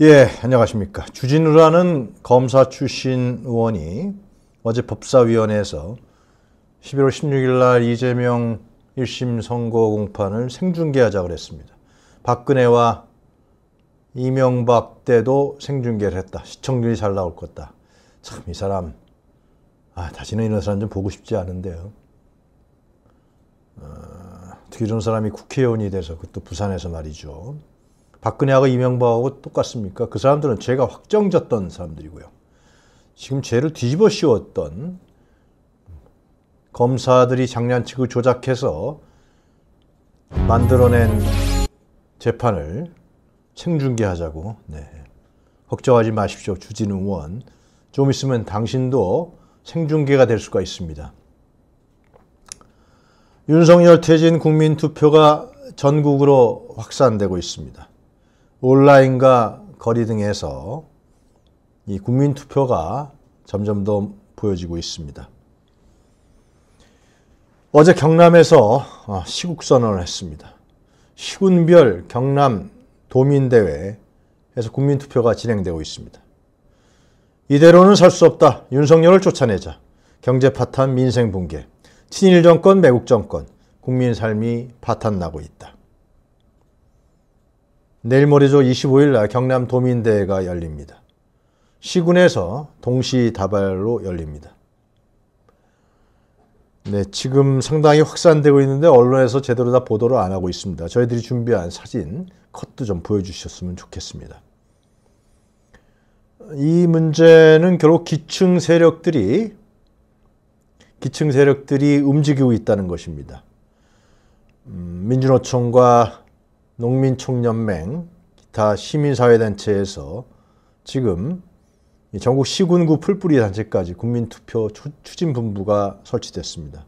예, 안녕하십니까. 주진우라는 검사 출신 의원이 어제 법사위원회에서 11월 16일 날 이재명 1심 선거 공판을 생중계하자 그랬습니다. 박근혜와 이명박 때도 생중계를 했다. 시청률이 잘 나올 것다. 참 이 사람 아, 다시는 이런 사람 좀 보고 싶지 않은데요. 어, 특히 이런 사람이 국회의원이 돼서 그것도 부산에서 말이죠. 박근혜하고 이명박하고 똑같습니까? 그 사람들은 죄가 확정졌던 사람들이고요. 지금 죄를 뒤집어 씌웠던 검사들이 장난치고 조작해서 만들어낸 재판을 생중계하자고 네. 걱정하지 마십시오. 주진우 의원. 좀 있으면 당신도 생중계가 될 수가 있습니다. 윤석열 퇴진 국민투표가 전국으로 확산되고 있습니다. 온라인과 거리 등에서 이 국민 투표가 점점 더 보여지고 있습니다. 어제 경남에서 아, 시국 선언을 했습니다. 시군별 경남 도민대회에서 국민 투표가 진행되고 있습니다. 이대로는 살 수 없다. 윤석열을 쫓아내자. 경제 파탄, 민생 붕괴. 친일 정권, 매국 정권. 국민 삶이 파탄 나고 있다. 내일 모레죠 25일 날 경남 도민대회가 열립니다. 시군에서 동시다발로 열립니다. 네, 지금 상당히 확산되고 있는데 언론에서 제대로 다 보도를 안 하고 있습니다. 저희들이 준비한 사진 컷도 좀 보여주셨으면 좋겠습니다. 이 문제는 결국 기층 세력들이 기층 세력들이 움직이고 있다는 것입니다. 음, 민주노총과 농민총연맹, 기타 시민사회단체에서 지금 전국 시군구 풀뿌리 단체까지 국민투표 추진본부가 설치됐습니다.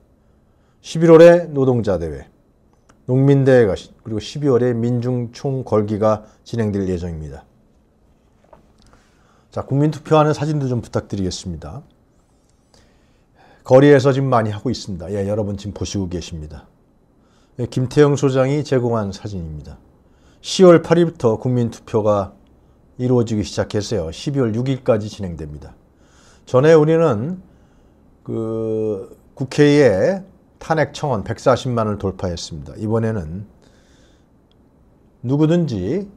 11월에 노동자대회, 농민대회가 그리고 12월에 민중총궐기가 진행될 예정입니다. 자, 국민투표하는 사진도 좀 부탁드리겠습니다. 거리에서 지금 많이 하고 있습니다. 예, 여러분 지금 보시고 계십니다. 예, 김태영 소장이 제공한 사진입니다. 10월 8일부터 국민투표가 이루어지기 시작했어요. 12월 6일까지 진행됩니다. 전에 우리는 그 국회에 탄핵 청원 140만을 돌파했습니다. 이번에는 누구든지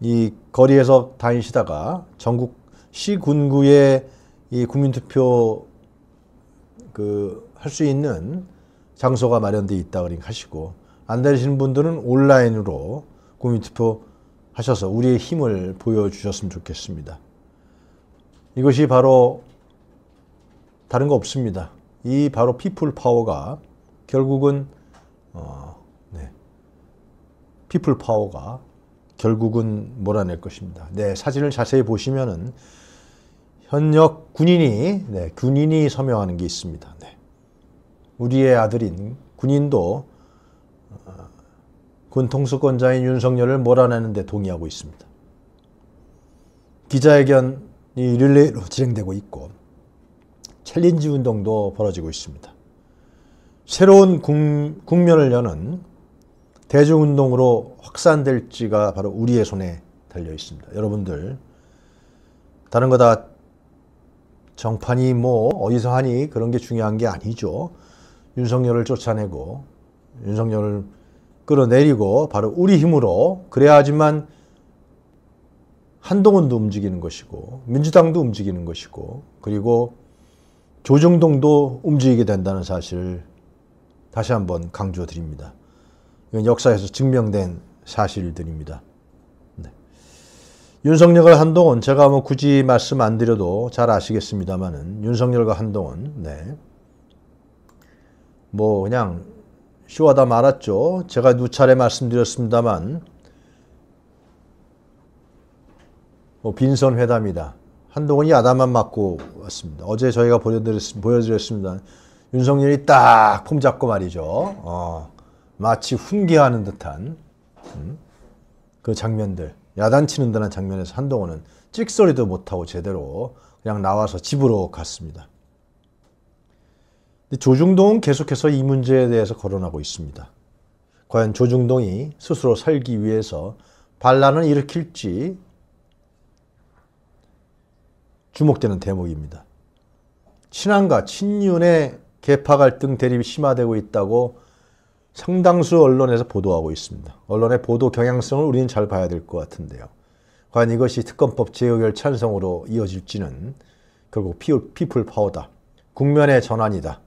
이 거리에서 다니시다가 전국 시군구에 이 국민투표 그 할 수 있는 장소가 마련되어 있다 그러니 하시고 안 되시는 분들은 온라인으로 국민투표 하셔서 우리의 힘을 보여주셨으면 좋겠습니다. 이것이 바로 다른 거 없습니다. 이 바로 피플 파워가 결국은 어, 네. 피플 파워가 결국은 몰아낼 것입니다. 네, 사진을 자세히 보시면은 현역 군인이 네, 군인이 서명하는 게 있습니다. 네. 우리의 아들인 군인도 어, 군 통수권자인 윤석열을 몰아내는데 동의하고 있습니다. 기자회견이 릴레이로 진행되고 있고 챌린지 운동도 벌어지고 있습니다. 새로운 국면을 여는 대중운동으로 확산될지가 바로 우리의 손에 달려 있습니다. 여러분들 다른 거 다 정판이 뭐 어디서 하니 그런 게 중요한 게 아니죠. 윤석열을 쫓아내고 윤석열을 끌어내리고 바로 우리 힘으로 그래야지만 한동훈도 움직이는 것이고 민주당도 움직이는 것이고 그리고 조정동도 움직이게 된다는 사실을 다시 한번 강조드립니다. 이건 역사에서 증명된 사실들입니다. 네. 윤석열과 한동훈 제가 뭐 굳이 말씀 안 드려도 잘 아시겠습니다만은 윤석열과 한동훈 네. 뭐 그냥 쇼하다 말았죠. 제가 누차례 말씀드렸습니다만 뭐 빈선 회담이다. 한동훈이 야단만 맞고 왔습니다. 어제 저희가 보여드렸습니다. 윤석열이 딱 폼 잡고 말이죠. 어, 마치 훈계하는 듯한 음, 그 장면들 야단치는 듯한 장면에서 한동훈은 찍소리도 못하고 제대로 그냥 나와서 집으로 갔습니다. 조중동은 계속해서 이 문제에 대해서 거론하고 있습니다. 과연 조중동이 스스로 살기 위해서 반란을 일으킬지 주목되는 대목입니다. 친한과 친윤의 개파 갈등 대립이 심화되고 있다고 상당수 언론에서 보도하고 있습니다. 언론의 보도 경향성을 우리는 잘 봐야 될 것 같은데요. 과연 이것이 특검법 제의결 찬성으로 이어질지는 결국 피플 파워다. 국면의 전환이다.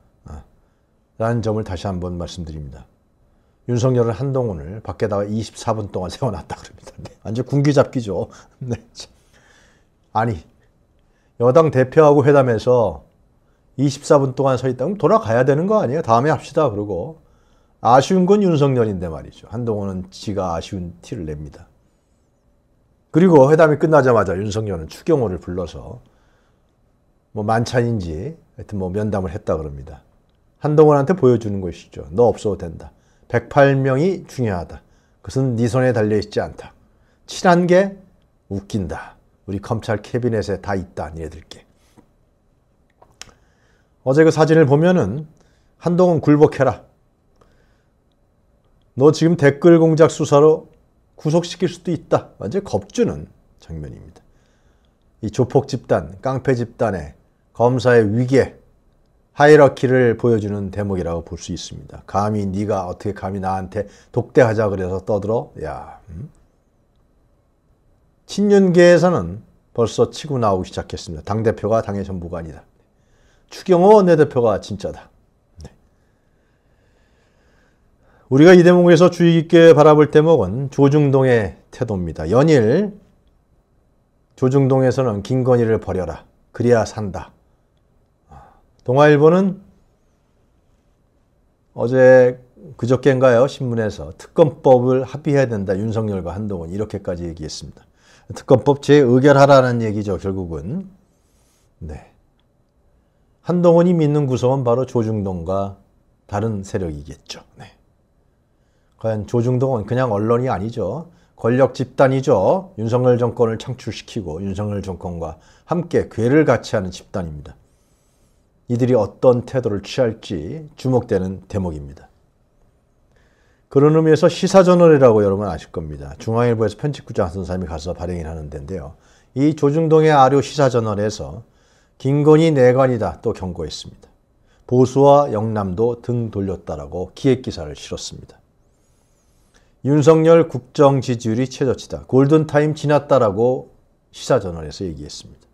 라는 점을 다시 한번 말씀드립니다. 윤석열은 한동훈을 밖에다가 24분 동안 세워놨다 그럽니다. 네. 완전 군기 잡기죠. 네. 아니 여당 대표하고 회담해서 24분 동안 서 있다. 그럼 돌아가야 되는 거 아니에요? 다음에 합시다. 그러고 아쉬운 건 윤석열인데 말이죠. 한동훈은 지가 아쉬운 티를 냅니다. 그리고 회담이 끝나자마자 윤석열은 추경호를 불러서 뭐 만찬인지 하여튼 뭐 면담을 했다 그럽니다. 한동훈한테 보여주는 것이죠. 너 없어도 된다. 108명이 중요하다. 그것은 네 손에 달려있지 않다. 칠한 게 웃긴다. 우리 검찰 캐비넷에 다 있다. 얘들께. 어제 그 사진을 보면은 한동훈 굴복해라. 너 지금 댓글 공작 수사로 구속시킬 수도 있다. 완전 겁주는 장면입니다. 이 조폭 집단, 깡패 집단의 검사의 위기에 하이러키를 보여주는 대목이라고 볼 수 있습니다. 감히 네가 어떻게 감히 나한테 독대하자 그래서 떠들어? 야, 음? 친윤계에서는 벌써 치고 나오기 시작했습니다. 당대표가 당의 전부가 아니다. 추경호 원내대표가 진짜다. 네. 우리가 이 대목에서 주의 깊게 바라볼 대목은 조중동의 태도입니다. 연일 조중동에서는 김건희를 버려라. 그래야 산다. 동아일보는 어제 그저께인가요? 신문에서 특검법을 합의해야 된다. 윤석열과 한동훈 이렇게까지 얘기했습니다. 특검법 재의결하라는 얘기죠. 결국은. 네. 한동훈이 믿는 구성은 바로 조중동과 다른 세력이겠죠. 네. 과연 조중동은 그냥 언론이 아니죠. 권력 집단이죠. 윤석열 정권을 창출시키고 윤석열 정권과 함께 괴를 같이 하는 집단입니다. 이들이 어떤 태도를 취할지 주목되는 대목입니다. 그런 의미에서 시사저널이라고 여러분 아실 겁니다. 중앙일보에서 편집국장 하던 사람이 가서 발행을 하는 데인데요. 이 조중동의 아류 시사저널에서 김건희 내관이다 또 경고했습니다. 보수와 영남도 등 돌렸다라고 기획기사를 실었습니다. 윤석열 국정 지지율이 최저치다. 골든타임 지났다라고 시사저널에서 얘기했습니다.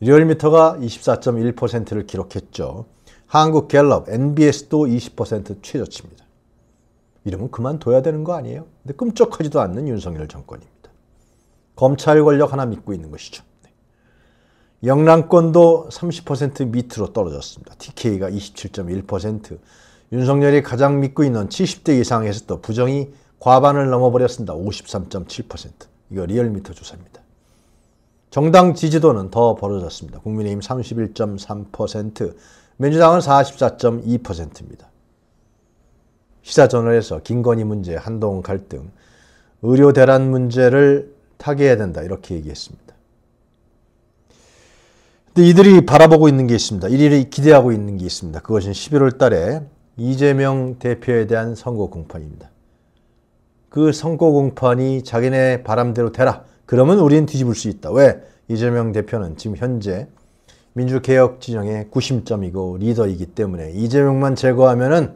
리얼미터가 24.1%를 기록했죠. 한국 갤럽, NBS도 20% 최저치입니다. 이러면 그만둬야 되는 거 아니에요? 근데 끔찍하지도 않는 윤석열 정권입니다. 검찰 권력 하나 믿고 있는 것이죠. 네. 영남권도 30% 밑으로 떨어졌습니다. TK가 27.1%, 윤석열이 가장 믿고 있는 70대 이상에서도 부정이 과반을 넘어버렸습니다. 53.7%. 이거 리얼미터 조사입니다. 정당 지지도는 더 벌어졌습니다. 국민의힘 31.3%, 민주당은 44.2%입니다. 시사저널에서 김건희 문제, 한동훈 갈등, 의료 대란 문제를 타개해야 된다 이렇게 얘기했습니다. 근데 이들이 바라보고 있는 게 있습니다. 이들이 기대하고 있는 게 있습니다. 그것은 11월 달에 이재명 대표에 대한 선거 공판입니다. 그 선거 공판이 자기네 바람대로 되라. 그러면 우리는 뒤집을 수 있다. 왜? 이재명 대표는 지금 현재 민주개혁 진영의 구심점이고 리더이기 때문에 이재명만 제거하면은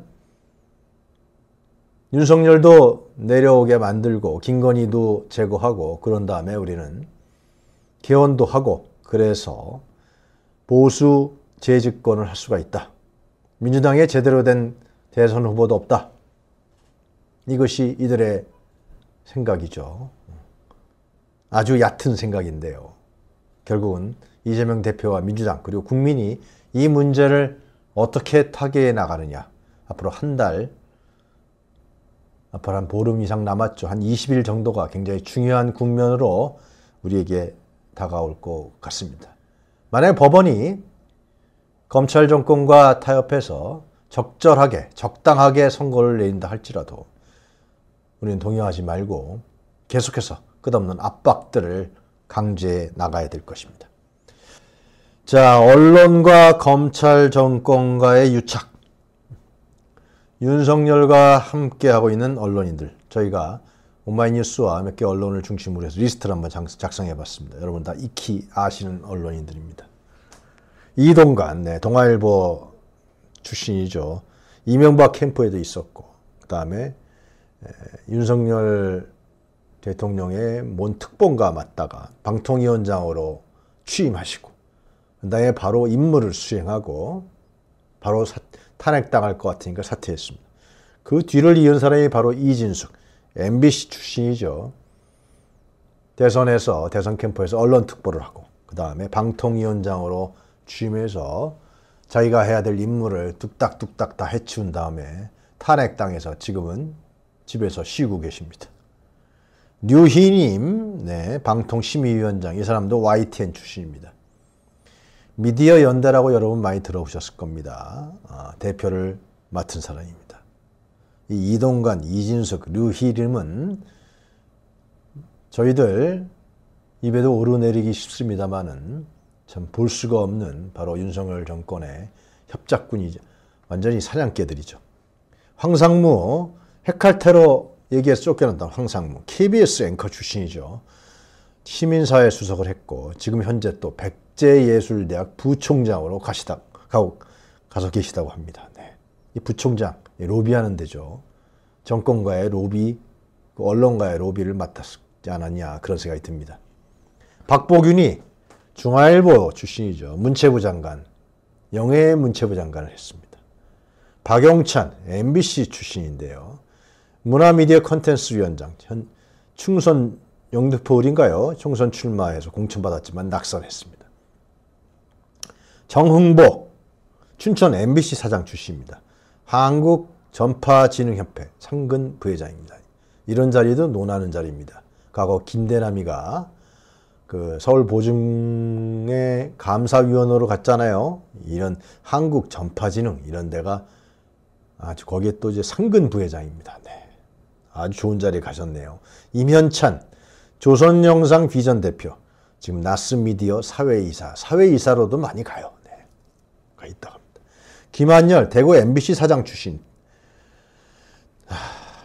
윤석열도 내려오게 만들고 김건희도 제거하고 그런 다음에 우리는 개헌도 하고 그래서 보수 재집권을 할 수가 있다. 민주당에 제대로 된 대선 후보도 없다. 이것이 이들의 생각이죠. 아주 얕은 생각인데요. 결국은 이재명 대표와 민주당 그리고 국민이 이 문제를 어떻게 타개해 나가느냐 앞으로 한 달, 앞으로 한 보름 이상 남았죠. 한 20일 정도가 굉장히 중요한 국면으로 우리에게 다가올 것 같습니다. 만약 법원이 검찰 정권과 타협해서 적절하게, 적당하게 선거를 내린다 할지라도 우리는 동요하지 말고 계속해서 끝없는 압박들을 강제해 나가야 될 것입니다. 자, 언론과 검찰 정권과의 유착. 윤석열과 함께하고 있는 언론인들. 저희가 오마이뉴스와 몇 개 언론을 중심으로 해서 리스트를 한번 작성해 봤습니다. 여러분 다 익히 아시는 언론인들입니다. 이동관, 네, 동아일보 출신이죠. 이명박 캠프에도 있었고, 그 다음에 윤석열 대통령의 몬 특본과 맞다가 방통위원장으로 취임하시고 그다음에 바로 임무를 수행하고 바로 사, 탄핵당할 것 같으니까 사퇴했습니다. 그 뒤를 이은 사람이 바로 이진숙, MBC 출신이죠. 대선에서 대선 캠프에서 언론 특보를 하고 그 다음에 방통위원장으로 취임해서 자기가 해야 될 임무를 뚝딱뚝딱 다 해치운 다음에 탄핵당해서 지금은 집에서 쉬고 계십니다. 뉴희님, 네, 방통심의위원장, 이 사람도 YTN 출신입니다. 미디어 연대라고 여러분 많이 들어보셨을 겁니다. 아, 대표를 맡은 사람입니다. 이 이동관, 이진석, 류희림은 저희들 입에도 오르내리기 쉽습니다만은 참 볼 수가 없는 바로 윤석열 정권의 협작군이죠. 완전히 사냥개들이죠. 황상무 핵칼 테러 여기에서 쫓겨난다 황상무. KBS 앵커 출신이죠. 시민사회 수석을 했고 지금 현재 또 백제예술대학 부총장으로 가시다 가 가서 계시다고 합니다. 네. 이 부총장 로비하는 데죠. 정권과의 로비, 그 언론과의 로비를 맡았지 않았냐 그런 생각이 듭니다. 박보균이 중화일보 출신이죠. 문체부 장관, 영해 문체부 장관을 했습니다. 박영찬 MBC 출신인데요. 문화미디어 컨텐츠 위원장, 현 충선 영등포 을인가요? 총선 출마해서 공천받았지만 낙선했습니다. 정흥보 춘천 MBC 사장 출신입니다. 한국 전파진흥협회 상근 부회장입니다. 이런 자리도 논하는 자리입니다. 과거 김대남이가 그 서울 보증의 감사위원으로 갔잖아요. 이런 한국 전파진흥 이런 데가 아주 거기에 또 이제 상근 부회장입니다. 네. 아주 좋은 자리에 가셨네요. 임현찬, 조선영상 비전 대표, 지금 나스미디어 사회이사, 사회이사로도 많이 가요. 네. 가 있다 합니다. 김한열, 대구 MBC 사장 출신. 하, 아,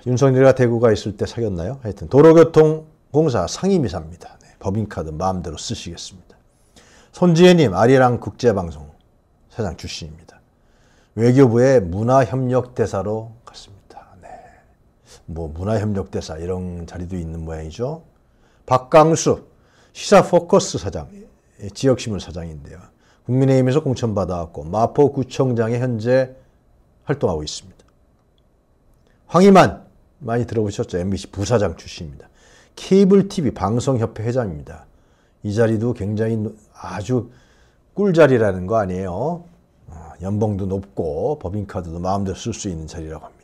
윤석열이가 대구가 있을 때 사귀었나요? 하여튼 도로교통공사 상임이사입니다. 네. 법인카드 마음대로 쓰시겠습니다. 손지혜님, 아리랑 국제방송 사장 출신입니다. 외교부의 문화협력대사로 갔습니다. 뭐 문화협력대사 이런 자리도 있는 모양이죠. 박강수 시사포커스 사장, 예, 지역신문 사장인데요. 국민의힘에서 공천받아왔고 마포구청장에 현재 활동하고 있습니다. 황희만 많이 들어보셨죠? MBC 부사장 출신입니다. 케이블 TV 방송협회 회장입니다. 이 자리도 굉장히 아주 꿀자리라는 거 아니에요. 아, 연봉도 높고 법인카드도 마음대로 쓸 수 있는 자리라고 합니다.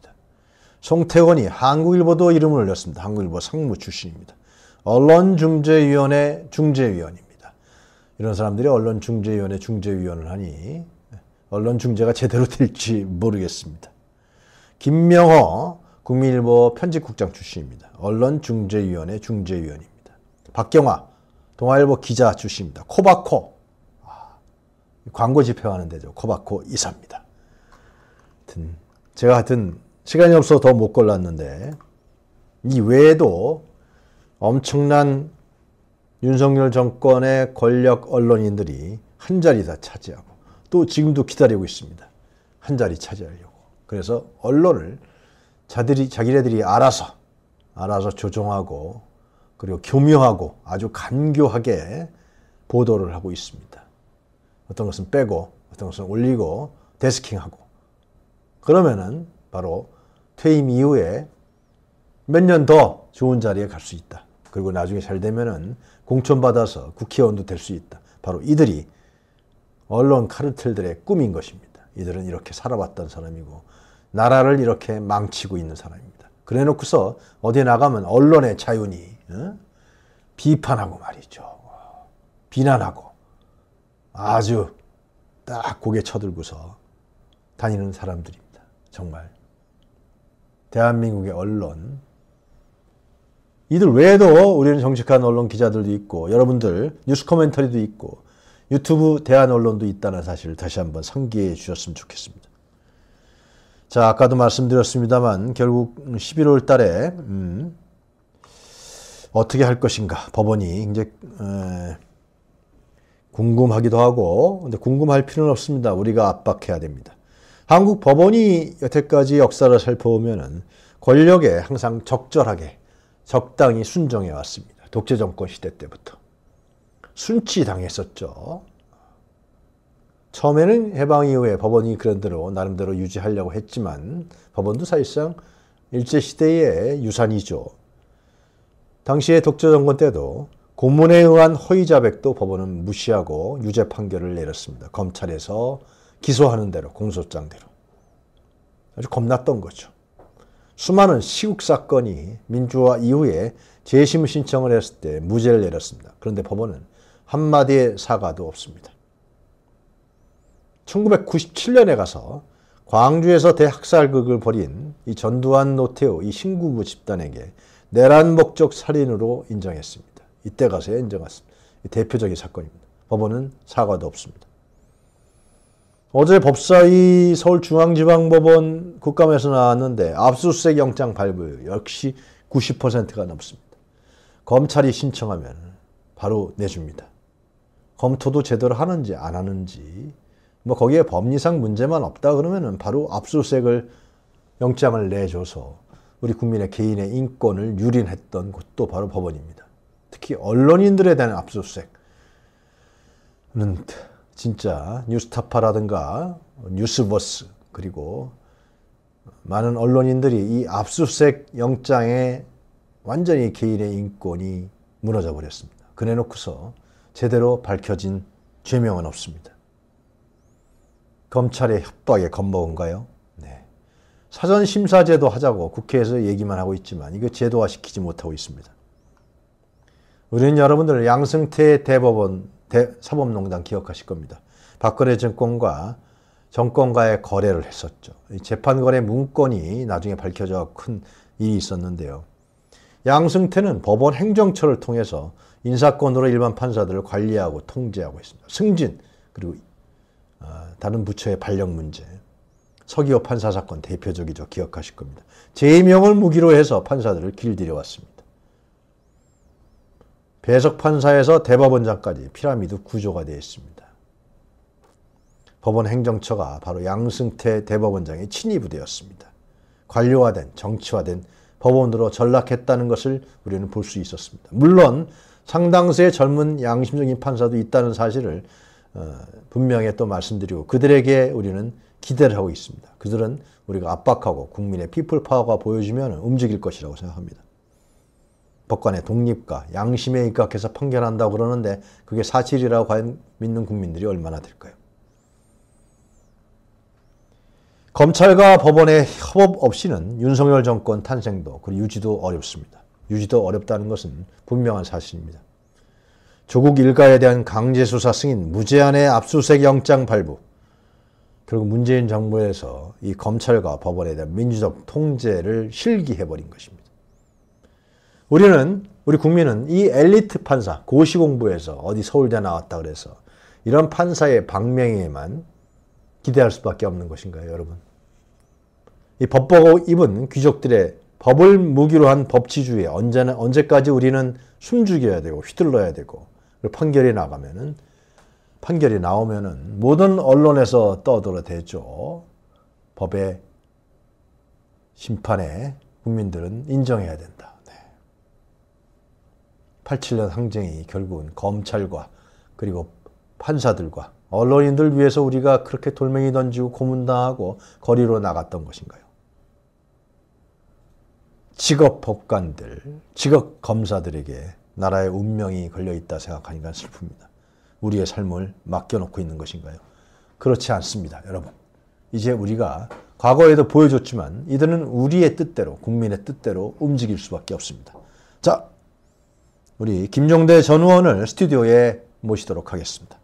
송태원이 한국일보도 이름을 올렸습니다. 한국일보 상무 출신입니다. 언론중재위원회 중재위원입니다. 이런 사람들이 언론중재위원회 중재위원을 하니 언론중재가 제대로 될지 모르겠습니다. 김명호 국민일보 편집국장 출신입니다. 언론중재위원회 중재위원입니다. 박경화 동아일보 기자 출신입니다. 코바코 아, 광고 집회하는 데죠. 코바코 이사입니다. 하여튼 제가 하여튼 시간이 없어서 더못 골랐는데 이 외에도 엄청난 윤석열 정권의 권력 언론인들이 한 자리 다 차지하고 또 지금도 기다리고 있습니다. 한 자리 차지하려고. 그래서 언론을 자들이 자기네들이 알아서 알아서 조정하고 그리고 교묘하고 아주 간교하게 보도를 하고 있습니다. 어떤 것은 빼고 어떤 것은 올리고 데스킹하고 그러면은 바로 퇴임 이후에 몇 년 더 좋은 자리에 갈 수 있다. 그리고 나중에 잘 되면은 공천받아서 국회의원도 될 수 있다. 바로 이들이 언론 카르텔들의 꿈인 것입니다. 이들은 이렇게 살아왔던 사람이고 나라를 이렇게 망치고 있는 사람입니다. 그래 놓고서 어디에 나가면 언론의 자유니 어? 비판하고 말이죠. 비난하고 아주 딱 고개 쳐들고서 다니는 사람들입니다. 정말 대한민국의 언론. 이들 외에도 우리는 정직한 언론 기자들도 있고 여러분들 뉴스 코멘터리도 있고 유튜브 대한 언론도 있다는 사실을 다시 한번 상기해 주셨으면 좋겠습니다. 자, 아까도 말씀드렸습니다만 결국 11월 달에 음, 어떻게 할 것인가 법원이 이제 에, 궁금하기도 하고 근데 궁금할 필요는 없습니다. 우리가 압박해야 됩니다. 한국 법원이 여태까지 역사를 살펴보면 권력에 항상 적절하게 적당히 순종해 왔습니다. 독재 정권 시대 때부터. 순치당했었죠. 처음에는 해방 이후에 법원이 그런 대로 나름대로 유지하려고 했지만 법원도 사실상 일제시대의 유산이죠. 당시의 독재정권 때도 고문에 의한 허위자백도 법원은 무시하고 유죄 판결을 내렸습니다. 검찰에서 기소하는 대로 공소장대로 아주 겁났던 거죠. 수많은 시국 사건이 민주화 이후에 재심 신청을 했을 때 무죄를 내렸습니다. 그런데 법원은 한마디의 사과도 없습니다. 1997년에 가서 광주에서 대학살극을 벌인 이 전두환 노태우 이 신구부 집단에게 내란 목적 살인으로 인정했습니다. 이때 가서 인정했습니다. 대표적인 사건입니다. 법원은 사과도 없습니다. 어제 법사위 서울중앙지방법원 국감에서 나왔는데 압수수색 영장 발부 역시 90%가 넘습니다. 검찰이 신청하면 바로 내줍니다. 검토도 제대로 하는지 안 하는지 뭐 거기에 법리상 문제만 없다 그러면은 바로 압수수색을 영장을 내줘서 우리 국민의 개인의 인권을 유린했던 곳도 바로 법원입니다. 특히 언론인들에 대한 압수수색은 진짜 뉴스타파라든가 뉴스버스 그리고 많은 언론인들이 이 압수수색 영장에 완전히 개인의 인권이 무너져 버렸습니다. 그래놓고서 제대로 밝혀진 죄명은 없습니다. 검찰의 협박에 겁먹은가요? 네. 사전 심사 제도 하자고 국회에서 얘기만 하고 있지만 이거 제도화시키지 못하고 있습니다. 우리는 여러분들 양승태 대법원 사법농단 기억하실 겁니다. 박근혜 정권과 정권과의 거래를 했었죠. 재판거래 문건이 나중에 밝혀져 큰 일이 있었는데요. 양승태는 법원 행정처를 통해서 인사권으로 일반 판사들을 관리하고 통제하고 있습니다. 승진 그리고 어, 다른 부처의 발령 문제 서기호 판사 사건 대표적이죠. 기억하실 겁니다. 제명을 무기로 해서 판사들을 길들여왔습니다. 배석판사에서 대법원장까지 피라미드 구조가 되어 있습니다. 법원 행정처가 바로 양승태 대법원장의 친위부대였습니다. 관료화된 정치화된 법원으로 전락했다는 것을 우리는 볼 수 있었습니다. 물론 상당수의 젊은 양심적인 판사도 있다는 사실을 어, 분명히 또 말씀드리고 그들에게 우리는 기대를 하고 있습니다. 그들은 우리가 압박하고 국민의 피플 파워가 보여지면 움직일 것이라고 생각합니다. 법관의 독립과 양심에 입각해서 판결한다고 그러는데 그게 사실이라고 과연 믿는 국민들이 얼마나 될까요? 검찰과 법원의 협업 없이는 윤석열 정권 탄생도 그리고 유지도 어렵습니다. 유지도 어렵다는 것은 분명한 사실입니다. 조국 일가에 대한 강제 수사 승인, 무제한의 압수수색 영장 발부. 결국 문재인 정부에서 이 검찰과 법원에 대한 민주적 통제를 실기해버린 것입니다. 우리는 우리 국민은 이 엘리트 판사 고시공부에서 어디 서울대 나왔다 그래서 이런 판사의 방명에만 기대할 수밖에 없는 것인가요, 여러분? 이 법보고 입은 귀족들의 법을 무기로 한법치주의 언제나 언제까지 우리는 숨죽여야 되고 휘둘러야 되고 판결이 나가면은 판결이 나오면은 모든 언론에서 떠들어대죠. 법의 심판에 국민들은 인정해야 된다. 87년 항쟁이 결국은 검찰과 그리고 판사들과 언론인들 위해서 우리가 그렇게 돌멩이 던지고 고문당하고 거리로 나갔던 것인가요? 직업 법관들, 직업 검사들에게 나라의 운명이 걸려 있다 생각하니까 슬픕니다. 우리의 삶을 맡겨놓고 있는 것인가요? 그렇지 않습니다, 여러분. 이제 우리가 과거에도 보여줬지만 이들은 우리의 뜻대로, 국민의 뜻대로 움직일 수밖에 없습니다. 자, 우리 김종대 전 의원을 스튜디오에 모시도록 하겠습니다.